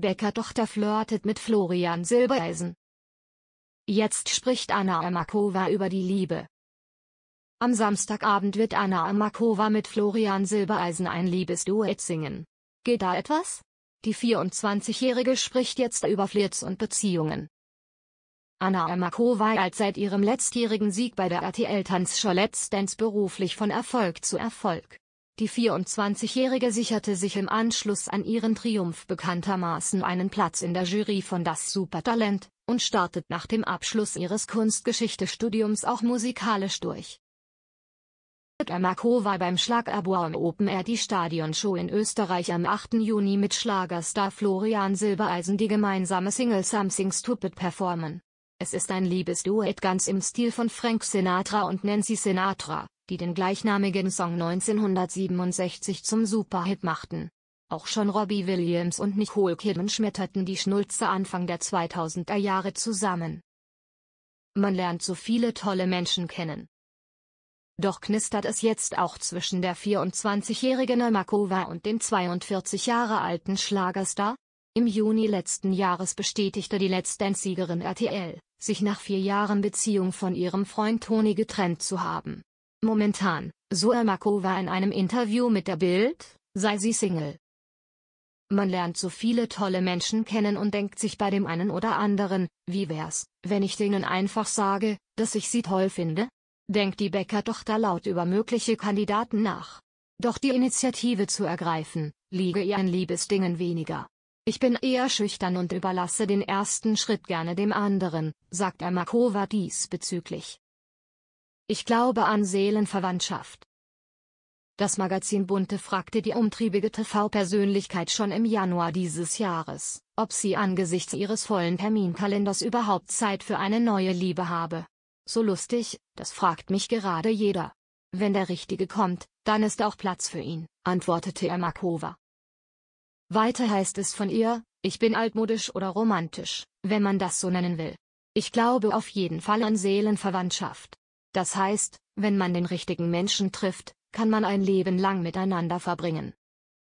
Bäckertochter flirtet mit Florian Silbereisen. Jetzt spricht Anna Amakova über die Liebe. Am Samstagabend wird Anna Amakova mit Florian Silbereisen ein Liebesduett singen. Geht da etwas? Die 24-Jährige spricht jetzt über Flirts und Beziehungen. Anna Amakova eilt seit ihrem letztjährigen Sieg bei der RTL-Tanzshow Let's Dance beruflich von Erfolg zu Erfolg. Die 24-Jährige sicherte sich im Anschluss an ihren Triumph bekanntermaßen einen Platz in der Jury von Das Supertalent und startet nach dem Abschluss ihres Kunstgeschichtestudiums auch musikalisch durch. Emma Co. war beim Schlagabor Open Air die Stadionshow in Österreich am 8. Juni mit Schlagerstar Florian Silbereisen die gemeinsame Single Something Stupid performen. Es ist ein Liebesduett ganz im Stil von Frank Sinatra und Nancy Sinatra die den gleichnamigen Song 1967 zum Superhit machten. Auch schon Robbie Williams und Nicole Kidman schmetterten die Schnulze Anfang der 2000er Jahre zusammen. Man lernt so viele tolle Menschen kennen. Doch knistert es jetzt auch zwischen der 24-jährigen Almakova und dem 42 Jahre alten Schlagerstar? Im Juni letzten Jahres bestätigte die Let's Dance-Siegerin RTL, sich nach vier Jahren Beziehung von ihrem Freund Tony getrennt zu haben. Momentan, so Ermakova in einem Interview mit der Bild, sei sie Single. Man lernt so viele tolle Menschen kennen und denkt sich bei dem einen oder anderen, wie wär's, wenn ich denen einfach sage, dass ich sie toll finde? Denkt die Bäckertochter laut über mögliche Kandidaten nach. Doch die Initiative zu ergreifen, liege ihr ein Liebesdingen weniger. Ich bin eher schüchtern und überlasse den ersten Schritt gerne dem anderen, sagt Ermakova diesbezüglich. Ich glaube an Seelenverwandtschaft. Das Magazin Bunte fragte die umtriebige TV-Persönlichkeit schon im Januar dieses Jahres, ob sie angesichts ihres vollen Terminkalenders überhaupt Zeit für eine neue Liebe habe. So lustig, das fragt mich gerade jeder. Wenn der Richtige kommt, dann ist auch Platz für ihn, antwortete er Markova. Weiter heißt es von ihr, ich bin altmodisch oder romantisch, wenn man das so nennen will. Ich glaube auf jeden Fall an Seelenverwandtschaft. Das heißt, wenn man den richtigen Menschen trifft, kann man ein Leben lang miteinander verbringen.